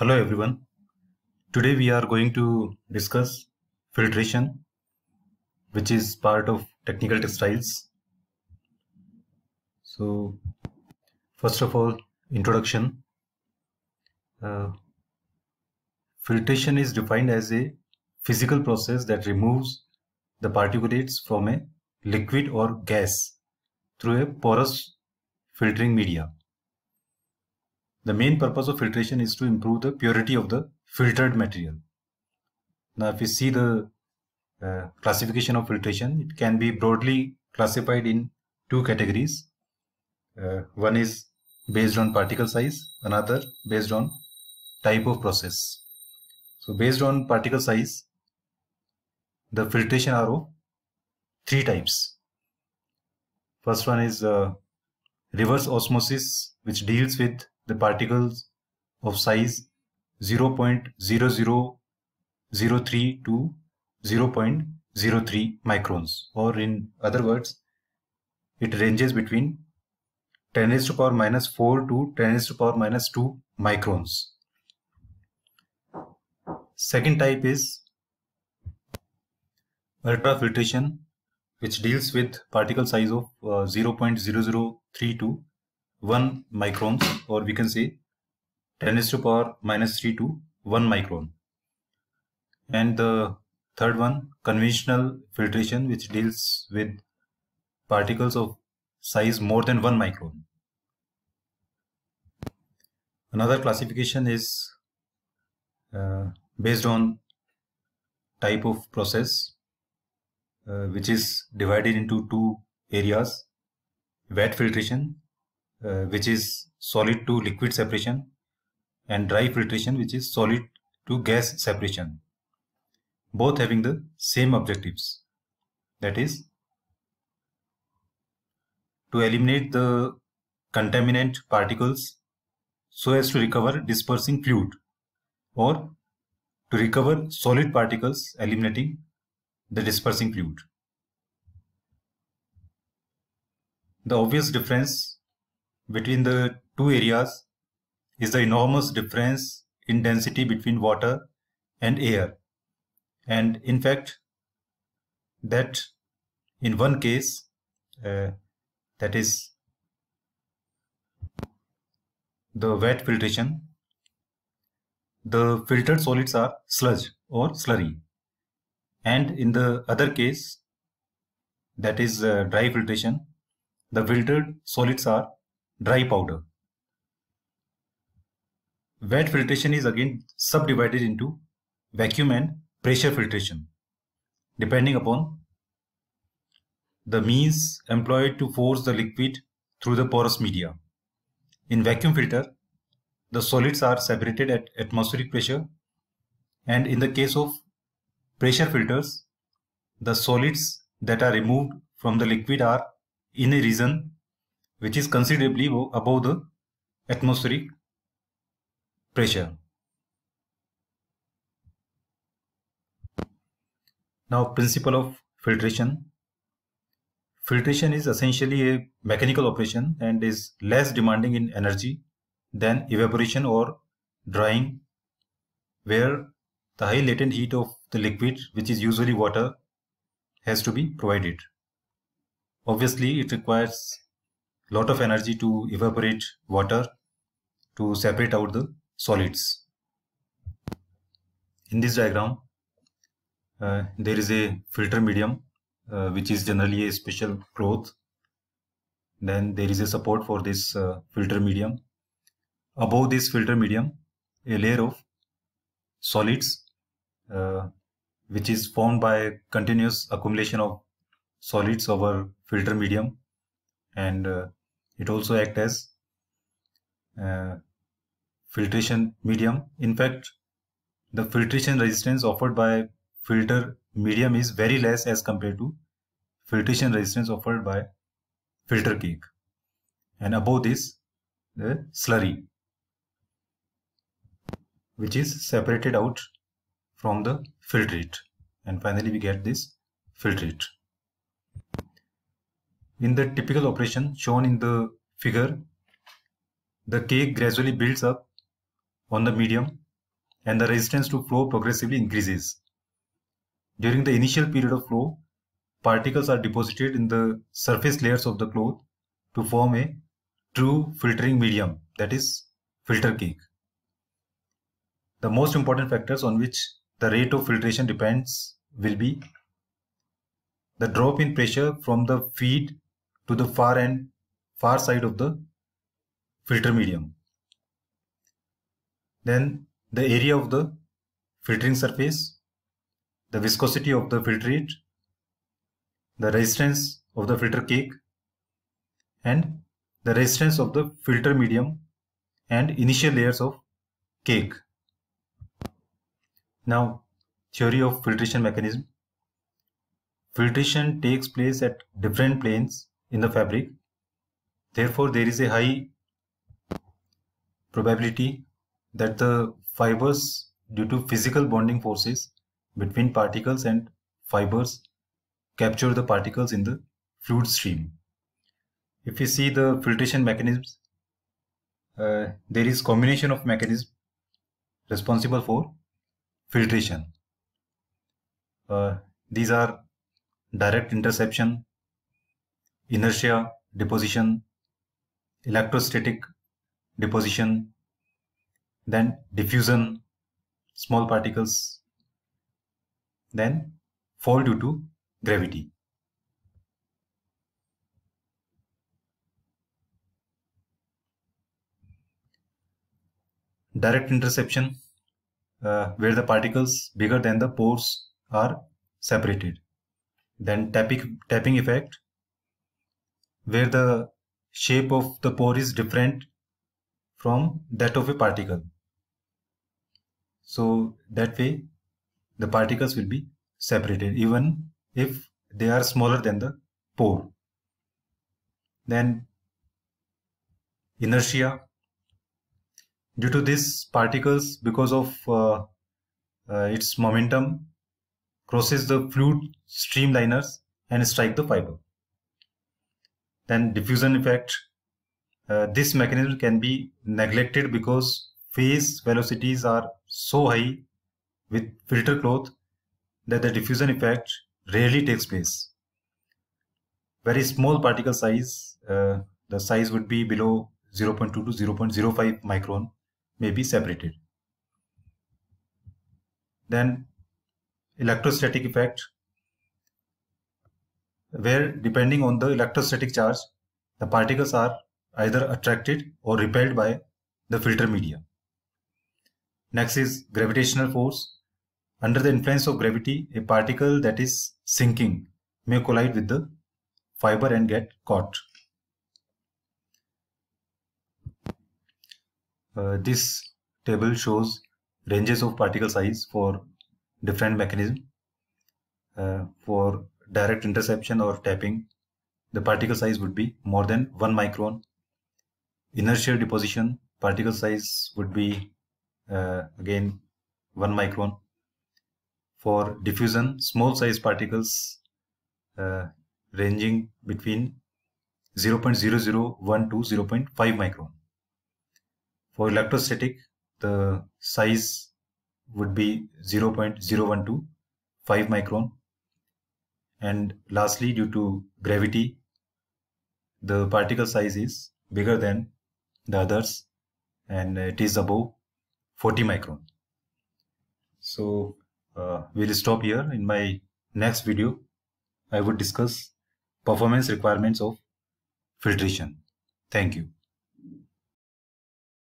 Hello everyone. Today we are going to discuss filtration which is part of technical textiles. So first of all introduction. Uh, filtration is defined as a physical process that removes the particulates from a liquid or gas through a porous filtering media. The main purpose of filtration is to improve the purity of the filtered material. Now if you see the uh, classification of filtration, it can be broadly classified in two categories. Uh, one is based on particle size, another based on type of process. So based on particle size, the filtration are of three types. First one is uh, reverse osmosis, which deals with the particles of size 0.00032 to 0.03 microns or in other words it ranges between 10 raised to power minus 4 to 10 raised to power minus 2 microns. Second type is ultrafiltration which deals with particle size of uh, 0.003 to 1 microns or we can say 10 is to power minus 3 to 1 micron. And the third one conventional filtration which deals with particles of size more than 1 micron. Another classification is uh, based on type of process uh, which is divided into two areas wet filtration uh, which is solid to liquid separation and dry filtration which is solid to gas separation both having the same objectives that is to eliminate the contaminant particles so as to recover dispersing fluid or to recover solid particles eliminating the dispersing fluid. The obvious difference between the two areas is the enormous difference in density between water and air. And in fact, that in one case, uh, that is the wet filtration, the filtered solids are sludge or slurry. And in the other case, that is uh, dry filtration, the filtered solids are dry powder. Wet filtration is again subdivided into vacuum and pressure filtration depending upon the means employed to force the liquid through the porous media. In vacuum filter, the solids are separated at atmospheric pressure and in the case of pressure filters, the solids that are removed from the liquid are in a region which is considerably above the atmospheric pressure. Now principle of filtration. Filtration is essentially a mechanical operation and is less demanding in energy than evaporation or drying where the high latent heat of the liquid which is usually water has to be provided. Obviously it requires lot of energy to evaporate water to separate out the solids. In this diagram, uh, there is a filter medium uh, which is generally a special cloth. Then there is a support for this uh, filter medium. Above this filter medium, a layer of solids uh, which is formed by continuous accumulation of solids over filter medium and uh, it also acts as uh, filtration medium. In fact, the filtration resistance offered by filter medium is very less as compared to filtration resistance offered by filter cake. And above this, the slurry, which is separated out from the filtrate. And finally, we get this filtrate. In the typical operation shown in the figure, the cake gradually builds up on the medium and the resistance to flow progressively increases. During the initial period of flow, particles are deposited in the surface layers of the cloth to form a true filtering medium that is filter cake. The most important factors on which the rate of filtration depends will be the drop in pressure from the feed to the far end, far side of the filter medium. Then the area of the filtering surface, the viscosity of the filtrate, the resistance of the filter cake, and the resistance of the filter medium and initial layers of cake. Now, theory of filtration mechanism. Filtration takes place at different planes in the fabric. Therefore, there is a high probability that the fibers due to physical bonding forces between particles and fibers capture the particles in the fluid stream. If you see the filtration mechanisms, uh, there is combination of mechanisms responsible for filtration. Uh, these are direct interception, inertia deposition, electrostatic deposition, then diffusion, small particles, then fall due to gravity. Direct interception, uh, where the particles bigger than the pores are separated. Then tapping, tapping effect, where the shape of the pore is different from that of a particle. So that way the particles will be separated even if they are smaller than the pore. Then inertia due to this particles because of uh, uh, its momentum crosses the fluid streamliners and strike the fiber then diffusion effect. Uh, this mechanism can be neglected because phase velocities are so high with filter cloth that the diffusion effect rarely takes place. Very small particle size, uh, the size would be below 0.2 to 0.05 micron may be separated. Then electrostatic effect where depending on the electrostatic charge, the particles are either attracted or repelled by the filter media. Next is gravitational force. Under the influence of gravity, a particle that is sinking may collide with the fiber and get caught. Uh, this table shows ranges of particle size for different mechanism. Uh, for direct interception or tapping, the particle size would be more than 1 micron. Inertial deposition, particle size would be uh, again 1 micron. For diffusion, small size particles uh, ranging between 0.001 to 0.5 micron. For electrostatic, the size would be 0.01 to 5 micron and lastly, due to gravity, the particle size is bigger than the others and it is above 40 micron. So uh, we'll stop here. In my next video, I would discuss performance requirements of filtration. Thank you.